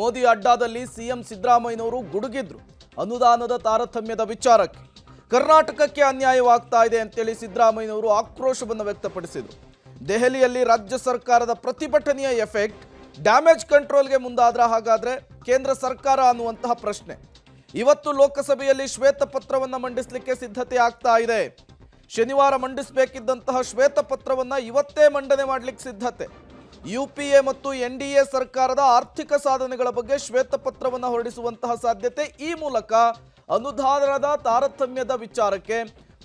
Modi ಅಡ್ಡಾದಲ್ಲಿ CM ಸಿದ್ದರಾಮಯ್ಯನವರು ಗುಡುಗಿದ್ರು ಅನುದಾನದ ತಾರತಮ್ಯದ ವಿಚಾರಕ್ಕೆ ಕರ್ನಾಟಕಕ್ಕೆ ಅನ್ಯಾಯವಾಗ್ತಾ ಇದೆ ಅಂತೇಳಿ ಸಿದ್ದರಾಮಯ್ಯನವರು ಆಕ್ರೋಶವನ್ನು ವ್ಯಕ್ತಪಡಿಸಿದರು ದೆಹಲಿಯಲ್ಲಿ ರಾಜ್ಯ ಸರ್ಕಾರದ ಪ್ರತಿಭಟನೆಯ ಎಫೆಕ್ಟ್ ಡ್ಯಾಮೇಜ್ ಕಂಟ್ರೋಲ್ಗೆ ಮುಂದಾದ್ರ ಹಾಗಾದರೆ ಕೇಂದ್ರ ಸರ್ಕಾರ ಅನ್ನುವಂತಹ ಪ್ರಶ್ನೆ ಇವತ್ತು ಲೋಕಸಭೆಯಲ್ಲಿ ಪತ್ರವನ್ನು ಮಂಡಿಸಲಿಕ್ಕೆ ಸಿದ್ಧತೆ ಆಗ್ತಾ ಇದೆ ಶನಿವಾರ ಮಂಡಿಸಬೇಕಿದ್ದಂತಹ ಪತ್ರವನ್ನು ಇವತ್ತೇ ಮಂಡನೆ ಮಾಡಲಿಕ್ಕೆ ಸಿದ್ಧತೆ ಯು ಪಿ ಎ ಮತ್ತು ಎನ್ ಡಿ ಎ ಸರ್ಕಾರದ ಆರ್ಥಿಕ ಸಾಧನೆಗಳ ಬಗ್ಗೆ ಪತ್ರವನ್ನು ಹೊರಡಿಸುವಂತಹ ಸಾಧ್ಯತೆ ಈ ಮೂಲಕ ಅನುದಾನದ ತಾರತಮ್ಯದ ವಿಚಾರಕ್ಕೆ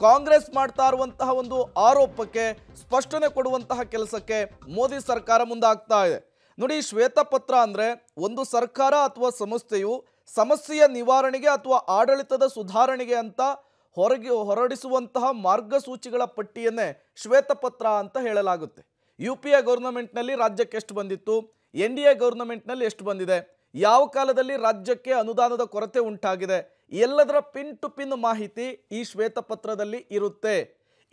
ಕಾಂಗ್ರೆಸ್ ಮಾಡ್ತಾ ಇರುವಂತಹ ಒಂದು ಆರೋಪಕ್ಕೆ ಸ್ಪಷ್ಟನೆ ಕೊಡುವಂತಹ ಕೆಲಸಕ್ಕೆ ಮೋದಿ ಸರ್ಕಾರ ಮುಂದಾಗ್ತಾ ಇದೆ ನೋಡಿ ಪತ್ರ ಅಂದರೆ ಒಂದು ಸರ್ಕಾರ ಅಥವಾ ಸಂಸ್ಥೆಯು ಸಮಸ್ಯೆಯ ನಿವಾರಣೆಗೆ ಅಥವಾ ಆಡಳಿತದ ಸುಧಾರಣೆಗೆ ಅಂತ ಹೊರಗೆ ಹೊರಡಿಸುವಂತಹ ಮಾರ್ಗಸೂಚಿಗಳ ಪಟ್ಟಿಯನ್ನೇ ಶ್ವೇತಪತ್ರ ಅಂತ ಹೇಳಲಾಗುತ್ತೆ ಯು ಪಿ ಎ ಗೌರ್ನಮೆಂಟ್ನಲ್ಲಿ ರಾಜ್ಯಕ್ಕೆ ಎಷ್ಟು ಬಂದಿತ್ತು ಎನ್ ಡಿ ಎ ಗೌರ್ನಮೆಂಟ್ನಲ್ಲಿ ಎಷ್ಟು ಬಂದಿದೆ ಯಾವ ಕಾಲದಲ್ಲಿ ರಾಜ್ಯಕ್ಕೆ ಅನುದಾನದ ಕೊರತೆ ಉಂಟಾಗಿದೆ ಎಲ್ಲದರ ಪಿನ್ ಟು ಪಿನ್ ಮಾಹಿತಿ ಈ ಶ್ವೇತಪತ್ರದಲ್ಲಿ ಇರುತ್ತೆ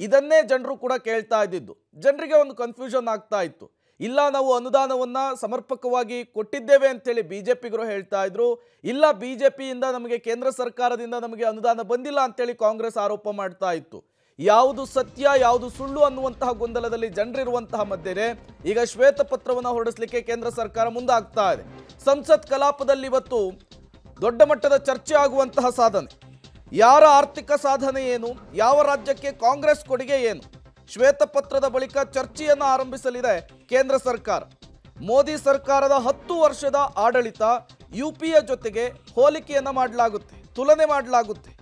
ಇದನ್ನೇ ಜನರು ಕೂಡ ಕೇಳ್ತಾ ಇದ್ದಿದ್ದು ಜನರಿಗೆ ಒಂದು ಕನ್ಫ್ಯೂಷನ್ ಆಗ್ತಾ ಇತ್ತು ಇಲ್ಲ ನಾವು ಅನುದಾನವನ್ನು ಸಮರ್ಪಕವಾಗಿ ಕೊಟ್ಟಿದ್ದೇವೆ ಅಂತೇಳಿ ಬಿ ಜೆ ಪಿಗರು ಹೇಳ್ತಾ ಇದ್ರು ಇಲ್ಲ ಬಿ ಜೆ ಪಿಯಿಂದ ನಮಗೆ ಕೇಂದ್ರ ಸರ್ಕಾರದಿಂದ ನಮಗೆ ಅನುದಾನ ಬಂದಿಲ್ಲ ಅಂತೇಳಿ ಕಾಂಗ್ರೆಸ್ ಆರೋಪ ಮಾಡ್ತಾ ಇತ್ತು ಯಾವುದು ಸತ್ಯ ಯಾವುದು ಸುಳ್ಳು ಅನ್ನುವಂತಹ ಗೊಂದಲದಲ್ಲಿ ಜನರಿರುವಂತಹ ಮಧ್ಯೆ ಈಗ ಪತ್ರವನ್ನು ಹೊರಡಿಸಲಿಕ್ಕೆ ಕೇಂದ್ರ ಸರ್ಕಾರ ಮುಂದಾಗ್ತಾ ಇದೆ ಸಂಸತ್ ಕಲಾಪದಲ್ಲಿ ಇವತ್ತು ದೊಡ್ಡ ಮಟ್ಟದ ಚರ್ಚೆ ಆಗುವಂತಹ ಸಾಧನೆ ಯಾರ ಆರ್ಥಿಕ ಸಾಧನೆ ಏನು ಯಾವ ರಾಜ್ಯಕ್ಕೆ ಕಾಂಗ್ರೆಸ್ ಕೊಡುಗೆ ಏನು ಶ್ವೇತಪತ್ರದ ಬಳಿಕ ಚರ್ಚೆಯನ್ನು ಆರಂಭಿಸಲಿದೆ ಕೇಂದ್ರ ಸರ್ಕಾರ ಮೋದಿ ಸರ್ಕಾರದ ಹತ್ತು ವರ್ಷದ ಆಡಳಿತ ಯು ಪಿಯ ಜೊತೆಗೆ ಹೋಲಿಕೆಯನ್ನು ಮಾಡಲಾಗುತ್ತೆ ತುಲನೆ ಮಾಡಲಾಗುತ್ತೆ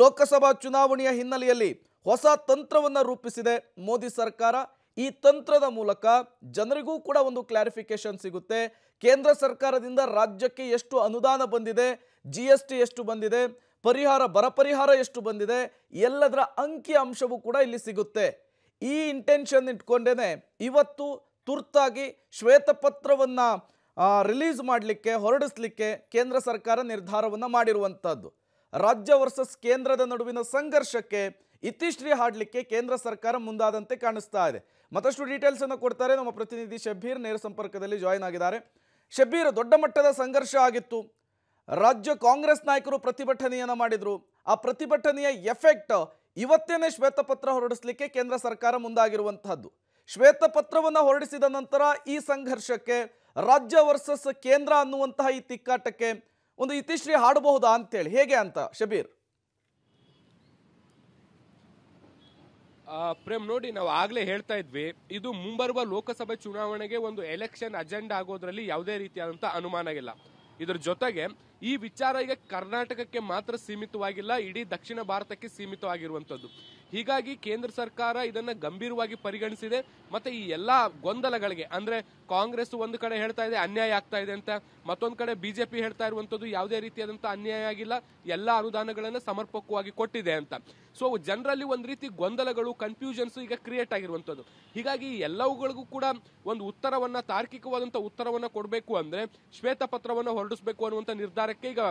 ಲೋಕಸಭಾ ಚುನಾವಣೆಯ ಹಿನ್ನೆಲೆಯಲ್ಲಿ ಹೊಸ ತಂತ್ರವನ್ನು ರೂಪಿಸಿದೆ ಮೋದಿ ಸರ್ಕಾರ ಈ ತಂತ್ರದ ಮೂಲಕ ಜನರಿಗೂ ಕೂಡ ಒಂದು ಕ್ಲಾರಿಫಿಕೇಶನ್ ಸಿಗುತ್ತೆ ಕೇಂದ್ರ ಸರ್ಕಾರದಿಂದ ರಾಜ್ಯಕ್ಕೆ ಎಷ್ಟು ಅನುದಾನ ಬಂದಿದೆ ಜಿ ಎಸ್ ಟಿ ಎಷ್ಟು ಬಂದಿದೆ ಪರಿಹಾರ ಬರ ಪರಿಹಾರ ಎಷ್ಟು ಬಂದಿದೆ ಎಲ್ಲದರ ಅಂಕಿ ಅಂಶವೂ ಕೂಡ ಇಲ್ಲಿ ಸಿಗುತ್ತೆ ಈ ಇಂಟೆನ್ಷನ್ ಇಟ್ಕೊಂಡೇನೆ ಇವತ್ತು ತುರ್ತಾಗಿ ಶ್ವೇತಪತ್ರವನ್ನು ರಿಲೀಸ್ ಮಾಡಲಿಕ್ಕೆ ಹೊರಡಿಸ್ಲಿಕ್ಕೆ ಕೇಂದ್ರ ಸರ್ಕಾರ ನಿರ್ಧಾರವನ್ನು ಮಾಡಿರುವಂಥದ್ದು ರಾಜ್ಯ ವರ್ಸಸ್ ಕೇಂದ್ರದ ನಡುವಿನ ಸಂಘರ್ಷಕ್ಕೆ ಇತಿಶ್ರೀ ಹಾಡಲಿಕ್ಕೆ ಕೇಂದ್ರ ಸರ್ಕಾರ ಮುಂದಾದಂತೆ ಕಾಣಿಸ್ತಾ ಇದೆ ಮತ್ತಷ್ಟು ಡೀಟೇಲ್ಸ್ ಅನ್ನು ಕೊಡ್ತಾರೆ ನಮ್ಮ ಪ್ರತಿನಿಧಿ ಶಬೀರ್ ನೇರ ಸಂಪರ್ಕದಲ್ಲಿ ಜಾಯಿನ್ ಆಗಿದ್ದಾರೆ ಶಬೀರ್ ದೊಡ್ಡ ಮಟ್ಟದ ಸಂಘರ್ಷ ಆಗಿತ್ತು ರಾಜ್ಯ ಕಾಂಗ್ರೆಸ್ ನಾಯಕರು ಪ್ರತಿಭಟನೆಯನ್ನು ಮಾಡಿದ್ರು ಆ ಪ್ರತಿಭಟನೆಯ ಎಫೆಕ್ಟ್ ಇವತ್ತೇನೆ ಪತ್ರ ಹೊರಡಿಸಲಿಕ್ಕೆ ಕೇಂದ್ರ ಸರ್ಕಾರ ಮುಂದಾಗಿರುವಂತಹದ್ದು ಪತ್ರವನ್ನು ಹೊರಡಿಸಿದ ನಂತರ ಈ ಸಂಘರ್ಷಕ್ಕೆ ರಾಜ್ಯ ವರ್ಸಸ್ ಕೇಂದ್ರ ಅನ್ನುವಂತಹ ಈ ತಿಕ್ಕಾಟಕ್ಕೆ ಒಂದು ಇತಿಶ್ರೀ ಹಾಡಬಹುದಾ ಅಂತೇಳಿ ಹೇಗೆ ಅಂತ ಶಬೀರ್ ಪ್ರೇಮ್ ನೋಡಿ ನಾವು ಆಗ್ಲೇ ಹೇಳ್ತಾ ಇದ್ವಿ ಇದು ಮುಂಬರುವ ಲೋಕಸಭೆ ಚುನಾವಣೆಗೆ ಒಂದು ಎಲೆಕ್ಷನ್ ಅಜೆಂಡಾ ಆಗೋದ್ರಲ್ಲಿ ಯಾವುದೇ ರೀತಿಯಾದಂತಹ ಇಲ್ಲ ಇದ್ರ ಜೊತೆಗೆ ಈ ವಿಚಾರ ಈಗ ಕರ್ನಾಟಕಕ್ಕೆ ಮಾತ್ರ ಸೀಮಿತವಾಗಿಲ್ಲ ಇಡೀ ದಕ್ಷಿಣ ಭಾರತಕ್ಕೆ ಸೀಮಿತವಾಗಿರುವಂಥದ್ದು ಹೀಗಾಗಿ ಕೇಂದ್ರ ಸರ್ಕಾರ ಇದನ್ನ ಗಂಭೀರವಾಗಿ ಪರಿಗಣಿಸಿದೆ ಮತ್ತೆ ಈ ಎಲ್ಲಾ ಗೊಂದಲಗಳಿಗೆ ಅಂದ್ರೆ ಕಾಂಗ್ರೆಸ್ ಒಂದು ಕಡೆ ಹೇಳ್ತಾ ಇದೆ ಅನ್ಯಾಯ ಆಗ್ತಾ ಇದೆ ಅಂತ ಮತ್ತೊಂದು ಕಡೆ ಬಿಜೆಪಿ ಹೇಳ್ತಾ ಇರುವಂತದ್ದು ಯಾವುದೇ ರೀತಿಯಾದಂತಹ ಅನ್ಯಾಯ ಆಗಿಲ್ಲ ಎಲ್ಲಾ ಅನುದಾನಗಳನ್ನು ಸಮರ್ಪಕವಾಗಿ ಕೊಟ್ಟಿದೆ ಅಂತ ಸೊ ಜನರಲ್ಲಿ ಒಂದು ರೀತಿ ಗೊಂದಲಗಳು ಕನ್ಫ್ಯೂಷನ್ಸ್ ಈಗ ಕ್ರಿಯೇಟ್ ಆಗಿರುವಂತದ್ದು ಹೀಗಾಗಿ ಎಲ್ಲವುಗಳಿಗೂ ಕೂಡ ಒಂದು ಉತ್ತರವನ್ನ ತಾರ್ಕಿಕವಾದಂತಹ ಉತ್ತರವನ್ನ ಕೊಡಬೇಕು ಅಂದ್ರೆ ಶ್ವೇತ ಪತ್ರವನ್ನು ಹೊರಡಿಸಬೇಕು ಅನ್ನುವಂಥ ನಿರ್ಧಾರ ಅಧಿಕಾರಕ್ಕೆ ಈಗ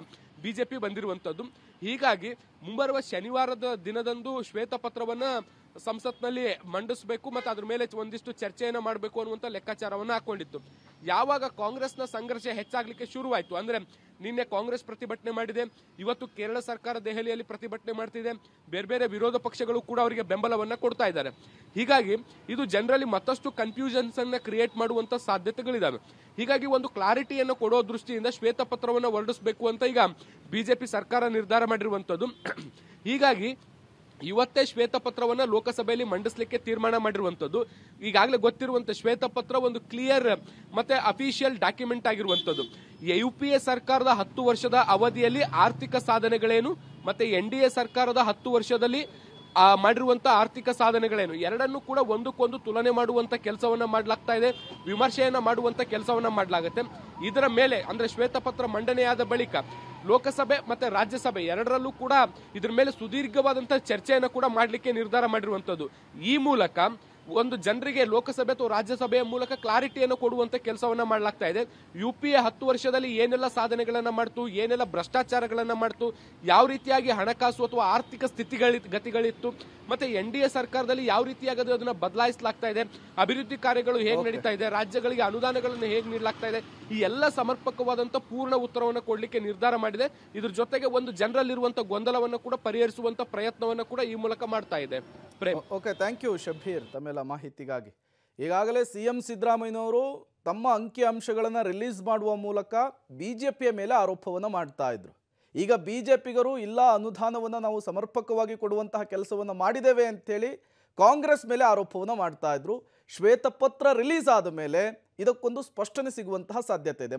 ಬಿಜೆಪಿ ಬಂದಿರುವಂತದ್ದು ಹೀಗಾಗಿ ಮುಂಬರುವ ಶನಿವಾರದ ದಿನದಂದು ಶ್ವೇತಪತ್ರವನ್ನ ಸಂಸತ್ನಲ್ಲಿ ಮಂಡಿಸಬೇಕು ಮತ್ತು ಅದ್ರ ಮೇಲೆ ಒಂದಿಷ್ಟು ಚರ್ಚೆಯನ್ನು ಮಾಡಬೇಕು ಅನ್ನುವಂಥ ಲೆಕ್ಕಾಚಾರವನ್ನು ಹಾಕೊಂಡಿತ್ತು ಯಾವಾಗ ಕಾಂಗ್ರೆಸ್ನ ಸಂಘರ್ಷ ಹೆಚ್ಚಾಗ್ಲಿಕ್ಕೆ ಶುರುವಾಯಿತು ಅಂದ್ರೆ ನಿನ್ನೆ ಕಾಂಗ್ರೆಸ್ ಪ್ರತಿಭಟನೆ ಮಾಡಿದೆ ಇವತ್ತು ಕೇರಳ ಸರ್ಕಾರ ದೆಹಲಿಯಲ್ಲಿ ಪ್ರತಿಭಟನೆ ಮಾಡ್ತಿದೆ ಬೇರೆ ಬೇರೆ ವಿರೋಧ ಪಕ್ಷಗಳು ಕೂಡ ಅವರಿಗೆ ಬೆಂಬಲವನ್ನ ಕೊಡ್ತಾ ಇದ್ದಾರೆ ಹೀಗಾಗಿ ಇದು ಜನರಲ್ಲಿ ಮತ್ತಷ್ಟು ಕನ್ಫ್ಯೂಷನ್ಸ್ ಅನ್ನ ಕ್ರಿಯೇಟ್ ಮಾಡುವಂತ ಸಾಧ್ಯತೆಗಳಿದಾವೆ ಹೀಗಾಗಿ ಒಂದು ಕ್ಲಾರಿಟಿಯನ್ನು ಕೊಡೋ ದೃಷ್ಟಿಯಿಂದ ಶ್ವೇತ ಪತ್ರವನ್ನು ಹೊರಡಿಸಬೇಕು ಅಂತ ಈಗ ಬಿಜೆಪಿ ಸರ್ಕಾರ ನಿರ್ಧಾರ ಮಾಡಿರುವಂತದ್ದು ಹೀಗಾಗಿ ಇವತ್ತೇ ಪತ್ರವನ್ನು ಲೋಕಸಭೆಯಲ್ಲಿ ಮಂಡಿಸಲಿಕ್ಕೆ ತೀರ್ಮಾನ ಮಾಡಿರುವಂತದ್ದು ಈಗಾಗಲೇ ಗೊತ್ತಿರುವಂತಹ ಶ್ವೇತಪತ್ರ ಒಂದು ಕ್ಲಿಯರ್ ಮತ್ತೆ ಅಫಿಷಿಯಲ್ ಡಾಕ್ಯುಮೆಂಟ್ ಆಗಿರುವಂತದ್ದು ಯು ಪಿ ಎ ಸರ್ಕಾರದ ಹತ್ತು ವರ್ಷದ ಅವಧಿಯಲ್ಲಿ ಆರ್ಥಿಕ ಸಾಧನೆಗಳೇನು ಮತ್ತೆ ಎನ್ ಡಿ ಎ ಸರ್ಕಾರದ ಹತ್ತು ವರ್ಷದಲ್ಲಿ ಆ ಮಾಡಿರುವಂತಹ ಆರ್ಥಿಕ ಸಾಧನೆಗಳೇನು ಎರಡನ್ನೂ ಕೂಡ ಒಂದಕ್ಕೊಂದು ತುಲನೆ ಮಾಡುವಂತ ಕೆಲಸವನ್ನ ಮಾಡಲಾಗ್ತಾ ಇದೆ ವಿಮರ್ಶೆಯನ್ನ ಮಾಡುವಂತ ಕೆಲಸವನ್ನ ಮಾಡಲಾಗುತ್ತೆ ಇದರ ಮೇಲೆ ಅಂದ್ರೆ ಶ್ವೇತಪತ್ರ ಮಂಡನೆಯಾದ ಬಳಿಕ ಲೋಕಸಭೆ ಮತ್ತೆ ರಾಜ್ಯಸಭೆ ಎರಡರಲ್ಲೂ ಕೂಡ ಇದ್ರ ಮೇಲೆ ಸುದೀರ್ಘವಾದಂತಹ ಚರ್ಚೆಯನ್ನು ಕೂಡ ಮಾಡಲಿಕ್ಕೆ ನಿರ್ಧಾರ ಮಾಡಿರುವಂತದ್ದು ಈ ಮೂಲಕ ಒಂದು ಜನರಿಗೆ ಲೋಕಸಭೆ ಅಥವಾ ರಾಜ್ಯಸಭೆಯ ಮೂಲಕ ಕ್ಲಾರಿಟಿಯನ್ನು ಕೊಡುವಂತ ಕೆಲಸವನ್ನ ಮಾಡಲಾಗ್ತಾ ಇದೆ ಯು ಪಿ ಎ ಹತ್ತು ವರ್ಷದಲ್ಲಿ ಏನೆಲ್ಲ ಸಾಧನೆಗಳನ್ನ ಮಾಡ್ತು ಏನೆಲ್ಲ ಭ್ರಷ್ಟಾಚಾರಗಳನ್ನ ಮಾಡ್ತು ಯಾವ ರೀತಿಯಾಗಿ ಹಣಕಾಸು ಅಥವಾ ಆರ್ಥಿಕ ಸ್ಥಿತಿಗಳ ಗತಿಗಳಿತ್ತು ಮತ್ತೆ ಎನ್ ಡಿ ಎ ಸರ್ಕಾರದಲ್ಲಿ ಯಾವ ರೀತಿಯಾಗಿ ಅದನ್ನ ಬದಲಾಯಿಸಲಾಗ್ತಾ ಇದೆ ಅಭಿವೃದ್ಧಿ ಕಾರ್ಯಗಳು ಹೇಗೆ ನಡೀತಾ ಇದೆ ರಾಜ್ಯಗಳಿಗೆ ಅನುದಾನಗಳನ್ನು ಹೇಗೆ ನೀಡಲಾಗ್ತಾ ಇದೆ ಈ ಎಲ್ಲ ಸಮರ್ಪಕವಾದಂತ ಪೂರ್ಣ ಉತ್ತರವನ್ನು ಕೊಡಲಿಕ್ಕೆ ನಿರ್ಧಾರ ಮಾಡಿದೆ ಇದ್ರ ಜೊತೆಗೆ ಒಂದು ಜನರಲ್ಲಿರುವಂತಹ ಗೊಂದಲವನ್ನು ಕೂಡ ಪರಿಹರಿಸುವಂತ ಪ್ರಯತ್ನವನ್ನು ಕೂಡ ಈ ಮೂಲಕ ಮಾಡ್ತಾ ಇದೆ Prem okay thank you Shabbir ತಮ್ಮೆಲ್ಲ ಮಾಹಿತಿಗಾಗಿ ಈಗಾಗಲೇ ಸಿಎಂ ಸಿದ್ದರಾಮಯ್ಯನವರು ತಮ್ಮ ಅಂಕಿ ಅಂಶಗಳನ್ನು ರಿಲೀಸ್ ಮಾಡುವ ಮೂಲಕ ಬಿಜೆಪಿಯ ಮೇಲೆ ಆರೋಪವನ್ನು ಮಾಡ್ತಾ ಇದ್ರು ಈಗ ಬಿಜೆಪಿಗರು ಇಲ್ಲ ಅನುದಾನವನ್ನು ನಾವು ಸಮರ್ಪಕವಾಗಿ ಕೊಡುವಂತಹ ಕೆಲಸವನ್ನು ಮಾಡಿದ್ದೇವೆ ಅಂಥೇಳಿ ಕಾಂಗ್ರೆಸ್ ಮೇಲೆ ಆರೋಪವನ್ನು ಮಾಡ್ತಾ ಇದ್ರು ಶ್ವೇತಪತ್ರ ರಿಲೀಸ್ ಆದ ಮೇಲೆ ಇದಕ್ಕೊಂದು ಸ್ಪಷ್ಟನೆ ಸಿಗುವಂತಹ ಸಾಧ್ಯತೆ ಇದೆ